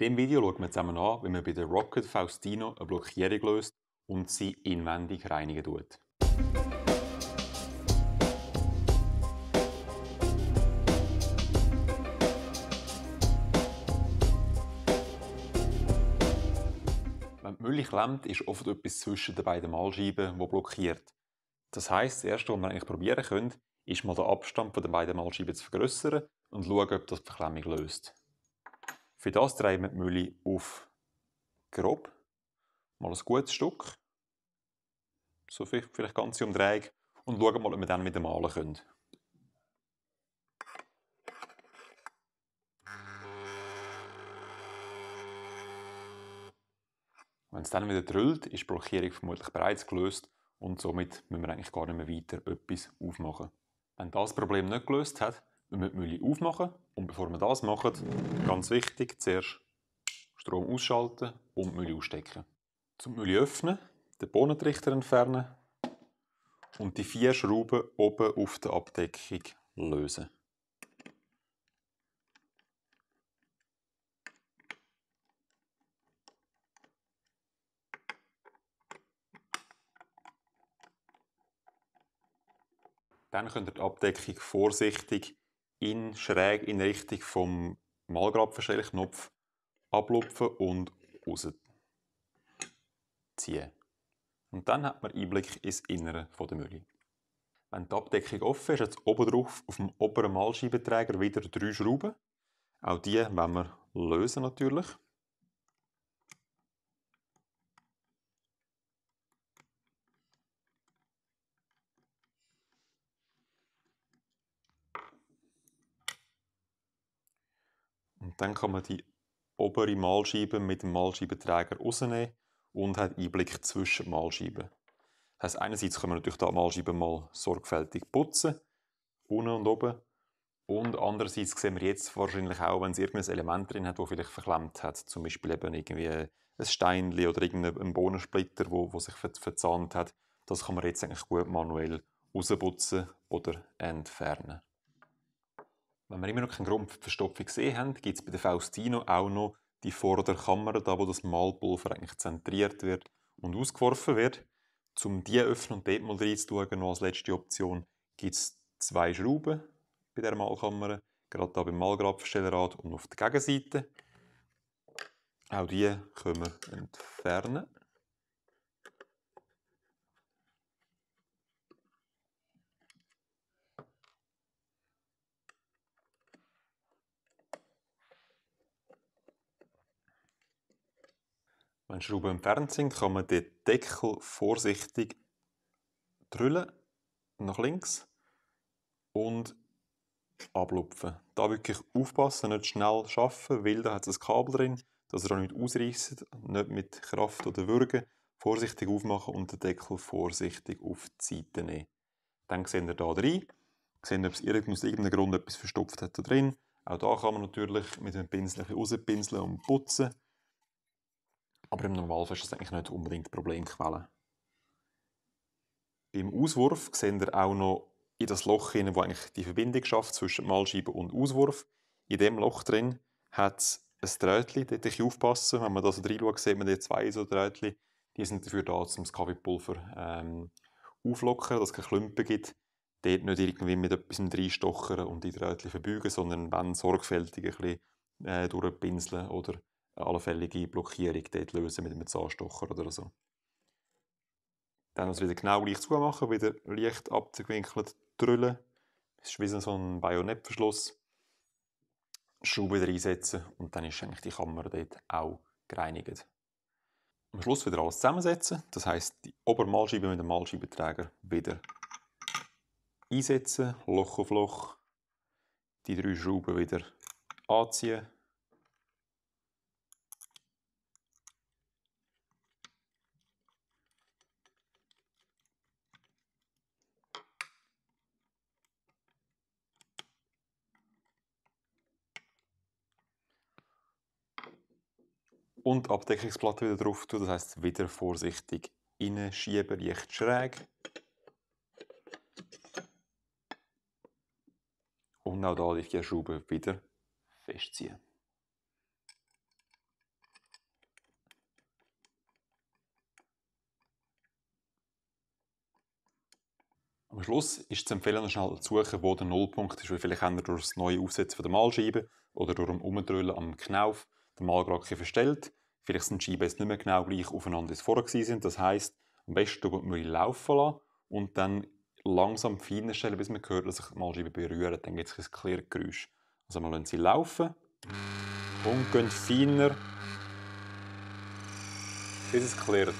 In diesem Video schauen wir zusammen an, wie man bei der Rocket Faustino eine Blockierung löst und sie inwendig reinigen tut. Wenn die Mülle klemmt, ist oft etwas zwischen den beiden Mahlscheiben, wo blockiert. Das heisst, das Erste, was man eigentlich probieren könnte, ist mal den Abstand von den beiden Mahlscheiben zu vergrössern und schauen, ob das die Verklemmung löst. Für das drehen wir die Mühle auf grob, mal ein gutes Stück, so vielleicht, vielleicht ganze Umdrehung, und schauen mal, ob wir dann wieder malen können. Wenn es dann wieder drüllt, ist die Blockierung vermutlich bereits gelöst und somit müssen wir eigentlich gar nicht mehr weiter etwas aufmachen. Wenn das Problem nicht gelöst hat, wir müssen die Mühle aufmachen. Und bevor wir das machen, ganz wichtig, zuerst Strom ausschalten und die Mühle ausstecken. Zum Mühle öffnen, den Bohnentrichter entfernen und die vier Schrauben oben auf der Abdeckung lösen. Dann könnt ihr die Abdeckung vorsichtig in schräg in Richtung vom Malgrabverstellknopf ablupfen und rausziehen. Und dann hat man Einblick ins Innere der Mühle. Wenn die Abdeckung offen ist, hat es oben drauf auf dem oberen Malschiebenträger wieder drei Schrauben. Auch die wollen wir lösen natürlich. Und dann kann man die obere Mahlscheibe mit dem Mahlscheibenträger rausnehmen und hat Einblick zwischen Mahlscheiben. Das heisst, einerseits können wir natürlich die Mahlscheibe mal sorgfältig putzen, unten und oben. Und andererseits sehen wir jetzt wahrscheinlich auch, wenn es irgendein Element drin hat, das vielleicht verklemmt hat. Zum Beispiel eben irgendwie ein Steinli oder irgendein Bohnensplitter, wo, wo sich verzahnt hat. Das kann man jetzt eigentlich gut manuell rausputzen oder entfernen. Wenn wir immer noch keinen Grund für die Verstopfung gesehen haben, gibt es bei der Faustino auch noch die Vorderkammer, da wo das Malpulver eigentlich zentriert wird und ausgeworfen wird. Um die öffnen und dort mal reinzuschauen, als letzte Option, gibt es zwei Schrauben bei der Malkammer, gerade da beim Malgrabverstellrad und auf der Gegenseite. Auch die können wir entfernen. Wenn Schrauben entfernt sind, kann man den Deckel vorsichtig drüllen, nach links und ablupfen. Da wirklich aufpassen, nicht schnell schaffen, weil da hat es ein Kabel drin, dass er auch nicht ausreißt, nicht mit Kraft oder Würgen. Vorsichtig aufmachen und den Deckel vorsichtig auf die Seite nehmen. Dann sehen wir da rein, seht ob es aus irgendeinem Grund etwas verstopft hat da drin. Auch da kann man natürlich mit einem Pinsel ein bisschen rauspinseln und putzen. Aber im Normalfall ist das eigentlich nicht unbedingt Problemquelle. Beim Auswurf sehen wir auch noch in das Loch, hinein, wo eigentlich die Verbindung schafft zwischen Malscheibe und Auswurf. In dem Loch drin hat es ein Drähtchen, dort ich aufpassen. Wenn man da so reinschaut, sieht man dort zwei so Drötchen. Die sind dafür da, um das Kaffeepulver ähm, auflockern, dass es keine Klumpen gibt. Dort nicht irgendwie mit etwas reinstochern und die Drähtchen verbeugen, sondern wenn sorgfältig ein bisschen äh, durchpinseln oder eine allfällige Blockierung dort lösen mit einem Zahnstocher oder so. Dann muss es wieder genau gleich zumachen, wieder leicht abgewinkelt drüllen. Es ist wie so ein Bajonettverschluss. Schraube wieder einsetzen und dann ist eigentlich die Kammer dort auch gereinigt. Am Schluss wieder alles zusammensetzen, das heißt die Obermalscheibe mit dem Malscheibenträger wieder einsetzen, Loch auf Loch, die drei Schrauben wieder anziehen und Abdeckungsplatte wieder drauf tun. Das heißt wieder vorsichtig innen schieben, recht schräg. Und auch da die Schraube wieder festziehen. Am Schluss ist es zu empfehlen, schnell zu suchen, wo der Nullpunkt ist, weil vielleicht habt ihr durch das neue Aufsetzen der Mahlscheibe oder durch das Umdrüllen am Knauf der Malglocke verstellt. Vielleicht sind die Scheiben nicht mehr genau gleich aufeinander, als vorher sind. Das heisst, am besten tut man laufen lassen und dann langsam feiner stellen, bis man hört, dass sich die Malscheibe berühren. Dann gibt es ein Klirrgeräusch. Also man lässt sie laufen und gehen feiner, bis es klirrt.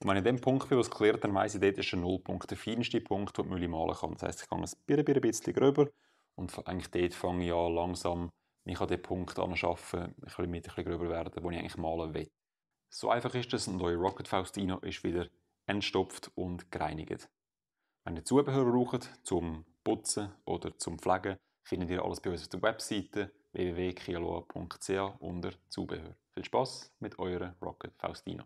Und wenn ich an dem Punkt bin, wo es klärt, dann weiss ich, dort ist der Nullpunkt, der feinste Punkt, den die Mühle malen kann. Das heisst, ich gehe ein bisschen, bisschen gröber und eigentlich dort fange ich an, langsam ich an den Punkt arbeiten, ich bisschen mit ein bisschen gröber werden, wo ich eigentlich malen will. So einfach ist es und euer Rocket Faustino ist wieder entstopft und gereinigt. Wenn ihr Zubehör braucht zum Putzen oder zum Pflegen, findet ihr alles bei uns auf der Webseite www.kialoa.ca unter Zubehör. Viel Spaß mit eurer Rocket Faustino.